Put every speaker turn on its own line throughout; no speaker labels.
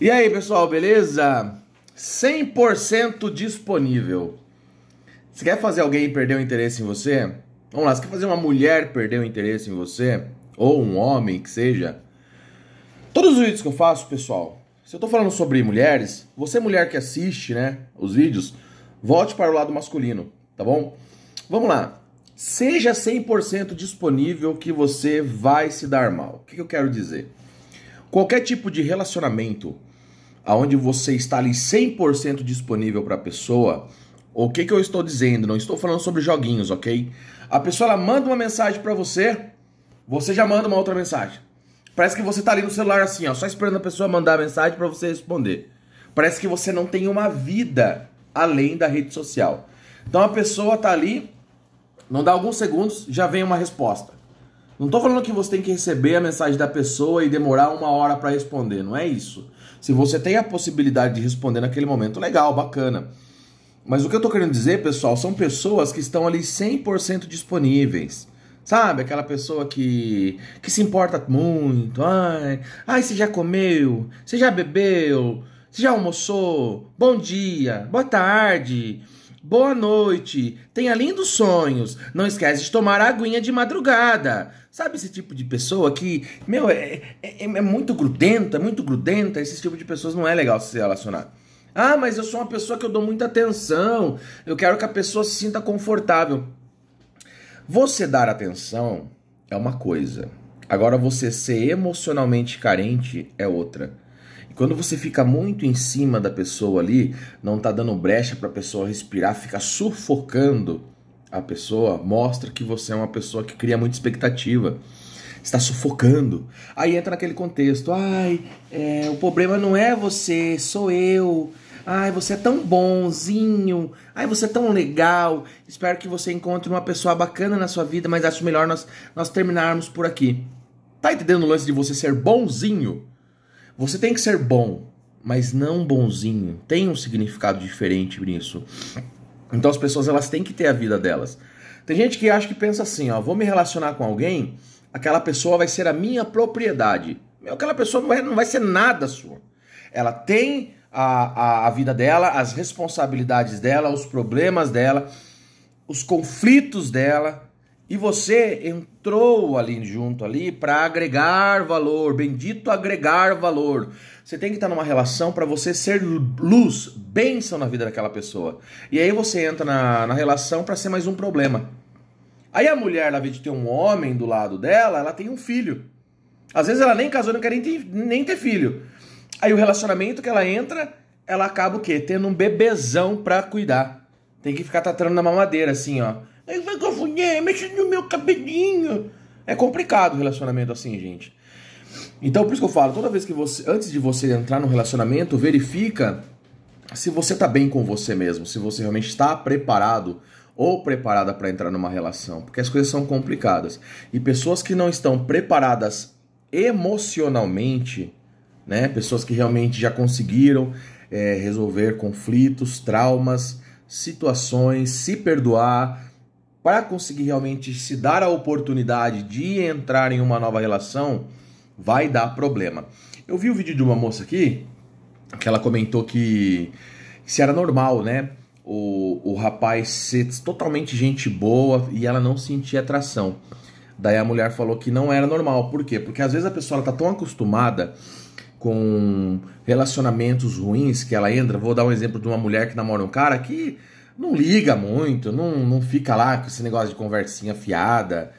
E aí, pessoal, beleza? 100% disponível. Você quer fazer alguém perder o interesse em você? Vamos lá, você quer fazer uma mulher perder o interesse em você? Ou um homem, que seja? Todos os vídeos que eu faço, pessoal, se eu tô falando sobre mulheres, você é mulher que assiste, né, os vídeos, volte para o lado masculino, tá bom? Vamos lá. Seja 100% disponível que você vai se dar mal. O que eu quero dizer? Qualquer tipo de relacionamento, aonde você está ali 100% disponível para a pessoa, o que, que eu estou dizendo? Não estou falando sobre joguinhos, ok? A pessoa ela manda uma mensagem para você, você já manda uma outra mensagem. Parece que você está ali no celular assim, ó, só esperando a pessoa mandar a mensagem para você responder. Parece que você não tem uma vida além da rede social. Então a pessoa está ali, não dá alguns segundos, já vem uma resposta. Não estou falando que você tem que receber a mensagem da pessoa e demorar uma hora para responder, não é isso. Se você tem a possibilidade de responder naquele momento, legal, bacana. Mas o que eu estou querendo dizer, pessoal, são pessoas que estão ali 100% disponíveis. Sabe, aquela pessoa que, que se importa muito. Ai, ai, você já comeu? Você já bebeu? Você já almoçou? Bom dia, boa tarde. Boa noite. Tenha lindos sonhos. Não esquece de tomar aguinha de madrugada. Sabe esse tipo de pessoa que, meu, é, é, é muito grudenta, muito grudenta. Esse tipo de pessoas não é legal se relacionar. Ah, mas eu sou uma pessoa que eu dou muita atenção. Eu quero que a pessoa se sinta confortável. Você dar atenção é uma coisa. Agora você ser emocionalmente carente é outra. E quando você fica muito em cima da pessoa ali, não tá dando brecha para a pessoa respirar, fica sufocando a pessoa, mostra que você é uma pessoa que cria muita expectativa está sufocando. Aí entra naquele contexto, ai, é, o problema não é você, sou eu. Ai, você é tão bonzinho. Ai, você é tão legal. Espero que você encontre uma pessoa bacana na sua vida, mas acho melhor nós, nós terminarmos por aqui. Tá entendendo o lance de você ser bonzinho? Você tem que ser bom, mas não bonzinho. Tem um significado diferente nisso. Então as pessoas elas têm que ter a vida delas. Tem gente que acha que pensa assim, ó, vou me relacionar com alguém, aquela pessoa vai ser a minha propriedade. Aquela pessoa não vai, é, não vai ser nada sua. Ela tem a, a, a vida dela, as responsabilidades dela, os problemas dela, os conflitos dela, e você entrou ali junto ali para agregar valor, bendito agregar valor. Você tem que estar numa relação para você ser luz, bênção na vida daquela pessoa. E aí você entra na, na relação para ser mais um problema. Aí a mulher, na vez de ter um homem do lado dela, ela tem um filho. Às vezes ela nem casou, não quer nem ter, nem ter filho. Aí o relacionamento que ela entra, ela acaba o quê? Tendo um bebezão pra cuidar. Tem que ficar tratando na mamadeira, assim, ó ninguém, mexe no meu cabelinho. É complicado o relacionamento assim, gente. Então, por isso que eu falo, toda vez que você, antes de você entrar no relacionamento, verifica se você tá bem com você mesmo, se você realmente está preparado ou preparada para entrar numa relação, porque as coisas são complicadas. E pessoas que não estão preparadas emocionalmente, né? Pessoas que realmente já conseguiram é, resolver conflitos, traumas, situações, se perdoar, para conseguir realmente se dar a oportunidade de entrar em uma nova relação, vai dar problema. Eu vi o um vídeo de uma moça aqui que ela comentou que se era normal, né? O, o rapaz ser totalmente gente boa e ela não sentia atração. Daí a mulher falou que não era normal. Por quê? Porque às vezes a pessoa está tão acostumada com relacionamentos ruins que ela entra. Vou dar um exemplo de uma mulher que namora um cara que não liga muito, não, não fica lá com esse negócio de conversinha fiada,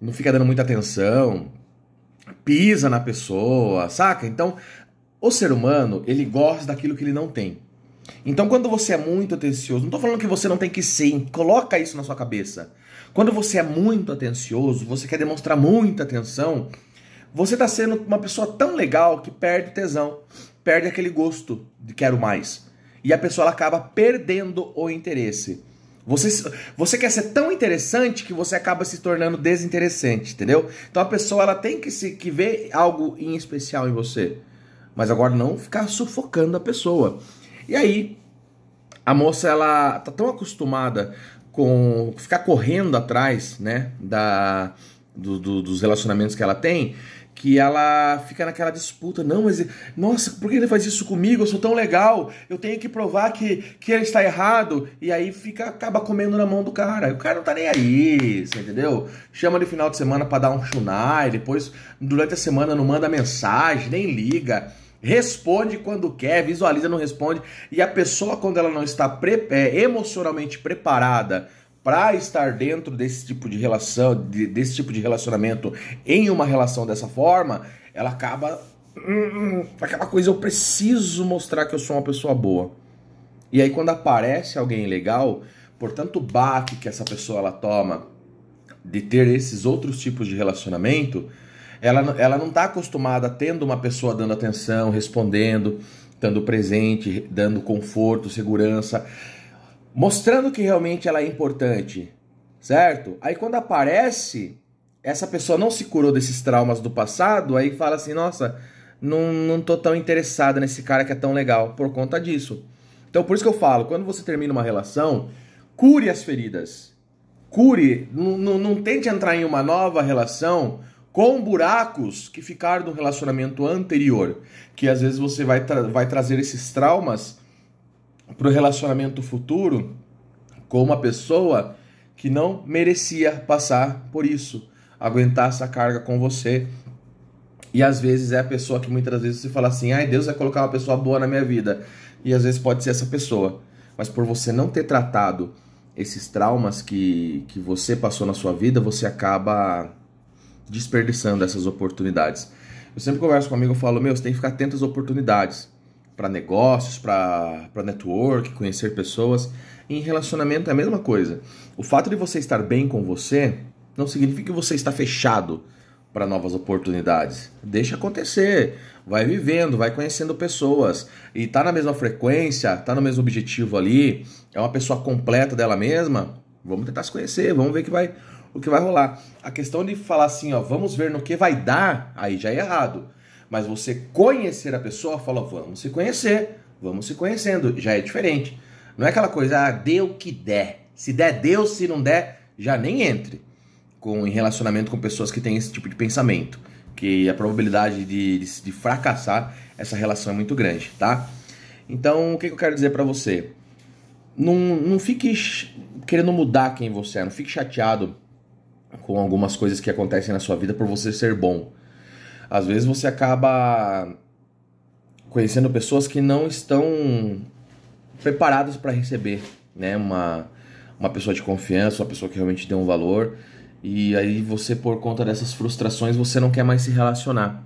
não fica dando muita atenção, pisa na pessoa, saca? Então, o ser humano, ele gosta daquilo que ele não tem. Então, quando você é muito atencioso, não tô falando que você não tem que ser, coloca isso na sua cabeça. Quando você é muito atencioso, você quer demonstrar muita atenção, você tá sendo uma pessoa tão legal que perde tesão, perde aquele gosto de quero mais e a pessoa acaba perdendo o interesse. Você, você quer ser tão interessante que você acaba se tornando desinteressante, entendeu? Então a pessoa ela tem que se que ver algo em especial em você, mas agora não ficar sufocando a pessoa. E aí a moça ela tá tão acostumada com ficar correndo atrás, né, da do, do, dos relacionamentos que ela tem, que ela fica naquela disputa. Não, mas nossa, por que ele faz isso comigo? Eu sou tão legal, eu tenho que provar que, que ele está errado. E aí fica, acaba comendo na mão do cara. O cara não tá nem aí, você entendeu? Chama de final de semana para dar um e depois durante a semana não manda mensagem, nem liga. Responde quando quer, visualiza, não responde. E a pessoa, quando ela não está pre é, emocionalmente preparada para estar dentro desse tipo de relação, desse tipo de relacionamento, em uma relação dessa forma, ela acaba hum, aquela coisa eu preciso mostrar que eu sou uma pessoa boa. E aí quando aparece alguém legal, por tanto baque que essa pessoa ela toma de ter esses outros tipos de relacionamento, ela, ela não está acostumada tendo uma pessoa dando atenção, respondendo, dando presente, dando conforto, segurança mostrando que realmente ela é importante, certo? Aí quando aparece, essa pessoa não se curou desses traumas do passado, aí fala assim: nossa, não, não tô tão interessada nesse cara que é tão legal por conta disso. Então por isso que eu falo: quando você termina uma relação, cure as feridas. Cure, não tente entrar em uma nova relação com buracos que ficaram do relacionamento anterior, que às vezes você vai, tra vai trazer esses traumas para o relacionamento futuro com uma pessoa que não merecia passar por isso, aguentar essa carga com você. E às vezes é a pessoa que muitas vezes você fala assim: ai, Deus vai colocar uma pessoa boa na minha vida. E às vezes pode ser essa pessoa. Mas por você não ter tratado esses traumas que, que você passou na sua vida, você acaba desperdiçando essas oportunidades. Eu sempre converso com um amigo e falo: meu, você tem que ficar atento às oportunidades para negócios, para network, conhecer pessoas. Em relacionamento é a mesma coisa. O fato de você estar bem com você não significa que você está fechado para novas oportunidades. Deixa acontecer, vai vivendo, vai conhecendo pessoas e tá na mesma frequência, tá no mesmo objetivo ali, é uma pessoa completa dela mesma. Vamos tentar se conhecer, vamos ver que vai o que vai rolar. A questão de falar assim, ó, vamos ver no que vai dar, aí já é errado. Mas você conhecer a pessoa, fala, vamos se conhecer, vamos se conhecendo, já é diferente. Não é aquela coisa, ah, dê o que der. Se der, deu, se não der, já nem entre com, em relacionamento com pessoas que têm esse tipo de pensamento. Que a probabilidade de, de, de fracassar essa relação é muito grande, tá? Então, o que, que eu quero dizer para você? Não, não fique querendo mudar quem você é, não fique chateado com algumas coisas que acontecem na sua vida por você ser bom. Às vezes você acaba conhecendo pessoas que não estão preparadas para receber, né? Uma, uma pessoa de confiança, uma pessoa que realmente deu um valor. E aí você, por conta dessas frustrações, você não quer mais se relacionar.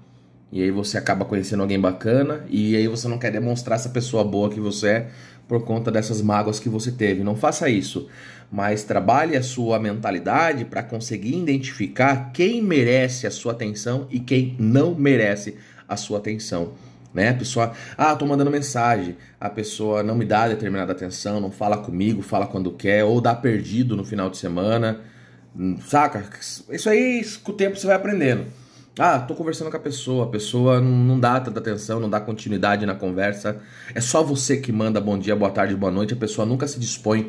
E aí você acaba conhecendo alguém bacana e aí você não quer demonstrar essa pessoa boa que você é por conta dessas mágoas que você teve. Não faça isso, mas trabalhe a sua mentalidade para conseguir identificar quem merece a sua atenção e quem não merece a sua atenção. Né? A pessoa, ah, tô mandando mensagem, a pessoa não me dá determinada atenção, não fala comigo, fala quando quer, ou dá perdido no final de semana, saca? Isso aí com o tempo você vai aprendendo. Ah, tô conversando com a pessoa, a pessoa não dá tanta atenção, não dá continuidade na conversa. É só você que manda bom dia, boa tarde, boa noite. A pessoa nunca se dispõe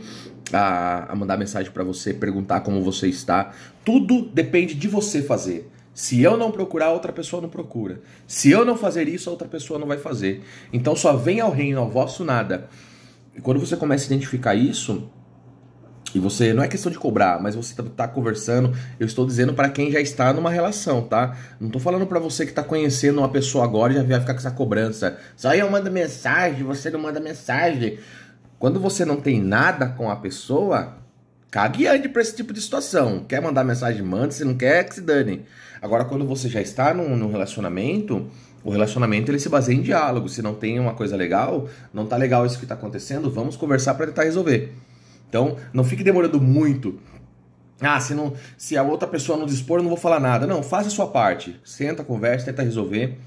a, a mandar mensagem para você, perguntar como você está. Tudo depende de você fazer. Se eu não procurar, outra pessoa não procura. Se eu não fazer isso, outra pessoa não vai fazer. Então só vem ao reino, ao vosso nada. E quando você começa a identificar isso, que você não é questão de cobrar, mas você está tá conversando. Eu estou dizendo para quem já está numa relação, tá? Não estou falando para você que está conhecendo uma pessoa agora e já vai ficar com essa cobrança. Só eu mando mensagem, você não manda mensagem. Quando você não tem nada com a pessoa, cague antes ande para esse tipo de situação. Quer mandar mensagem, manda. Se não quer, que se dane. Agora, quando você já está num, num relacionamento, o relacionamento ele se baseia em diálogo. Se não tem uma coisa legal, não tá legal isso que está acontecendo, vamos conversar para tentar resolver. Então, não fique demorando muito. Ah, se, não, se a outra pessoa não dispor, eu não vou falar nada. Não, faça a sua parte. Senta, conversa, tenta resolver.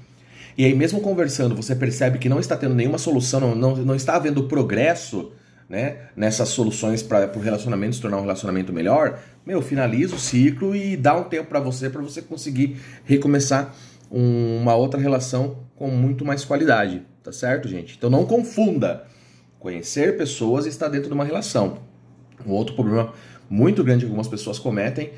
E aí, mesmo conversando, você percebe que não está tendo nenhuma solução, não, não, não está havendo progresso né, nessas soluções para o relacionamento se tornar um relacionamento melhor. Meu, finaliza o ciclo e dá um tempo para você, para você conseguir recomeçar um, uma outra relação com muito mais qualidade. Tá certo, gente? Então não confunda. Conhecer pessoas está dentro de uma relação. Um outro problema muito grande que algumas pessoas cometem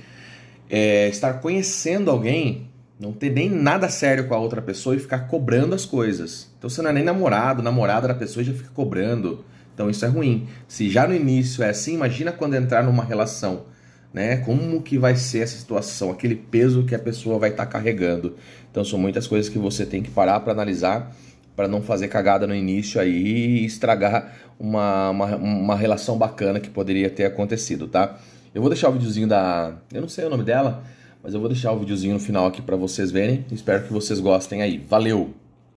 é estar conhecendo alguém, não ter nem nada sério com a outra pessoa e ficar cobrando as coisas. Então você não é nem namorado, namorada da pessoa e já fica cobrando. Então isso é ruim. Se já no início é assim, imagina quando entrar numa relação, né? Como que vai ser essa situação, aquele peso que a pessoa vai estar tá carregando. Então são muitas coisas que você tem que parar para analisar para não fazer cagada no início aí e estragar uma, uma, uma, relação bacana que poderia ter acontecido, tá? Eu vou deixar o videozinho da. Eu não sei o nome dela, mas eu vou deixar o videozinho no final aqui para vocês verem. Espero que vocês gostem aí. Valeu!